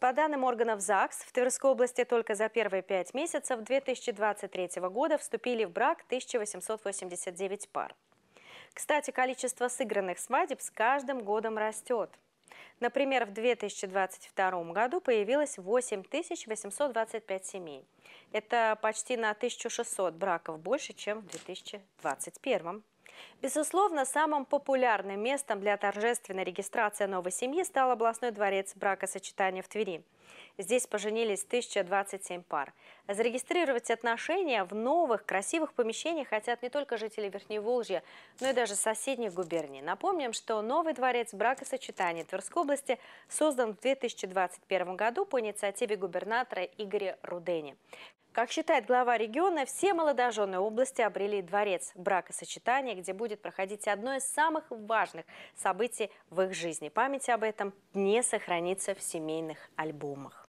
По данным органов ЗАГС, в Тверской области только за первые пять месяцев 2023 года вступили в брак 1889 пар. Кстати, количество сыгранных свадеб с каждым годом растет. Например, в 2022 году появилось 8825 семей. Это почти на 1600 браков больше, чем в 2021. Безусловно, самым популярным местом для торжественной регистрации новой семьи стал областной дворец бракосочетания в Твери. Здесь поженились 1027 пар. Зарегистрировать отношения в новых, красивых помещениях хотят не только жители Верхней Верхневолжья, но и даже соседних губерний. Напомним, что новый дворец бракосочетания Тверской области создан в 2021 году по инициативе губернатора Игоря Рудени. Как считает глава региона, все молодожены области обрели дворец бракосочетания, где будет проходить одно из самых важных событий в их жизни. Память об этом не сохранится в семейных альбомах.